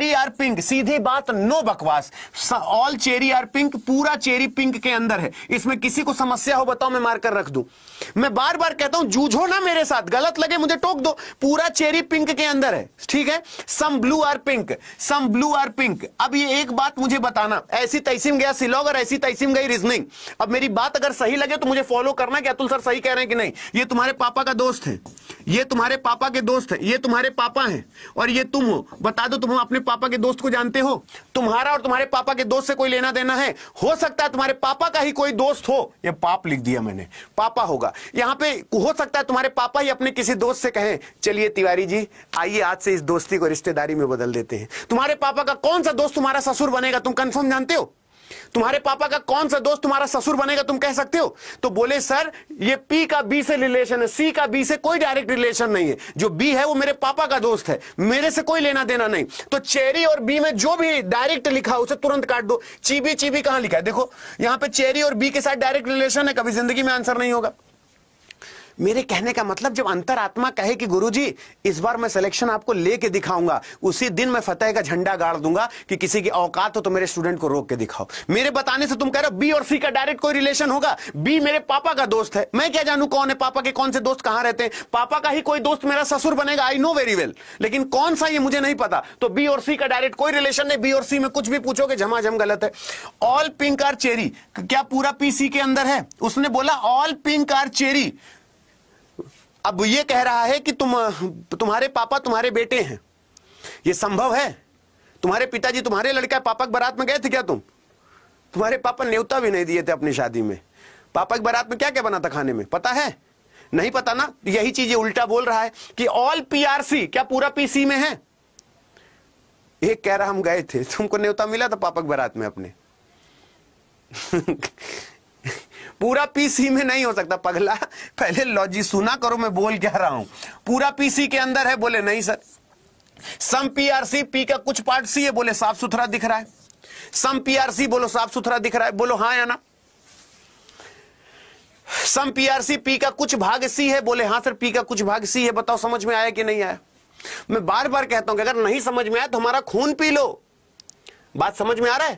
cherry are pink सीधी बात no बकवास all cherry are pink पूरा चेरी पिंक के अंदर है इसमें किसी को समस्या हो बताओ मैं मारकर रख दू मैं बार बार कहता हूं जूझो ना मेरे साथ गलत लगे मुझे टोक दो पूरा चेरी पिंक के अंदर है ठीक है some blue are pink some blue are pink अब ये एक बात मुझे बताना ऐसी तैसीम गया सिलोग और ऐसी तैसीम गई रीजनिंग अब मेरी बात अगर सही लगे तो मुझे फॉलो करना कि अतुल सर सही कह रहे हैं कि नहीं ये तुम्हारे पापा का दोस्त है ये तुम्हारे पापा के दोस्त हैं ये तुम्हारे पापा हैं और ये तुम हो बता दो तुम अपने पापा के दोस्त को जानते हो तुम्हारा और तुम्हारे पापा के दोस्त से कोई लेना देना है हो सकता है तुम्हारे पापा का ही कोई दोस्त हो ये पाप लिख दिया मैंने पापा होगा यहाँ पे हो सकता है तुम्हारे पापा ही अपने किसी दोस्त से कहें चलिए तिवारी जी आइए आज से इस दोस्ती को रिश्तेदारी में बदल देते हैं तुम्हारे पापा का कौन सा दोस्त तुम्हारा ससुर बनेगा तुम कंफर्म जानते हो तुम्हारे पापा का कौन सा दोस्त तुम्हारा ससुर बनेगा तुम कह सकते हो तो बोले सर ये पी का बी से रिलेशन है सी का बी से कोई डायरेक्ट रिलेशन नहीं है जो बी है वो मेरे पापा का दोस्त है मेरे से कोई लेना देना नहीं तो चेरी और बी में जो भी डायरेक्ट लिखा उसे तुरंत काट दो चीबी चीबी कहां लिखा है देखो यहां पर चेरी और बी के साथ डायरेक्ट रिलेशन है कभी जिंदगी में आंसर नहीं होगा मेरे कहने का मतलब जब अंतरात्मा कहे कि गुरुजी इस बार मैं सिलेक्शन आपको लेके दिखाऊंगा उसी दिन मैं फतेह का झंडा गाड़ दूंगा कि किसी की औकात हो तो मेरे स्टूडेंट को रोक के दिखाओ मेरे बताने से तुम कह रहे हो बी और सी का डायरेक्ट कोई रिलेशन होगा बी मेरे पापा का दोस्त है मैं क्या जानू कौन है पापा के कौन से दोस्त कहां रहते हैं पापा का ही कोई दोस्त मेरा ससुर बनेगा आई नो वेरी वेल लेकिन कौन सा ये मुझे नहीं पता तो बी और सी का डायरेक्ट कोई रिलेशन नहीं बी और सी में कुछ भी पूछोगे झमाझम गलत है ऑल पिंक आर चेरी क्या पूरा पीसी के अंदर है उसने बोला ऑल पिंक आर चेरी अब ये कह रहा है कि तुम तुम्हारे पापा तुम्हारे बेटे हैं ये संभव है तुम्हारे पिताजी तुम्हारे लड़का पापा के बारात में गए थे क्या तुम तुम्हारे पापा न्योता भी नहीं दिए थे अपनी शादी में पापा के बारात में क्या क्या बना था खाने में पता है नहीं पता ना यही चीज उल्टा बोल रहा है कि ऑल पीआरसी क्या पूरा पीसी में है एक कह रहा हम गए थे तुमको न्योता मिला था पापक बारात में अपने पूरा पीसी में नहीं हो सकता पगला पहले लॉजी सुना करो मैं बोल क्या रहा हूं पूरा पीसी के अंदर है बोले नहीं सर सम पीआरसी पी का कुछ पार्ट सी है बोले साफ सुथरा दिख रहा है सम पीआरसी बोलो साफ सुथरा दिख रहा है बोलो हाँ या ना सम पीआरसी पी का कुछ भाग सी है बोले हाँ सर पी का कुछ भाग सी है बताओ समझ में आया कि नहीं आया मैं बार बार कहता हूं कि अगर नहीं समझ में आया तो हमारा खून पी लो बात समझ में आ रहा है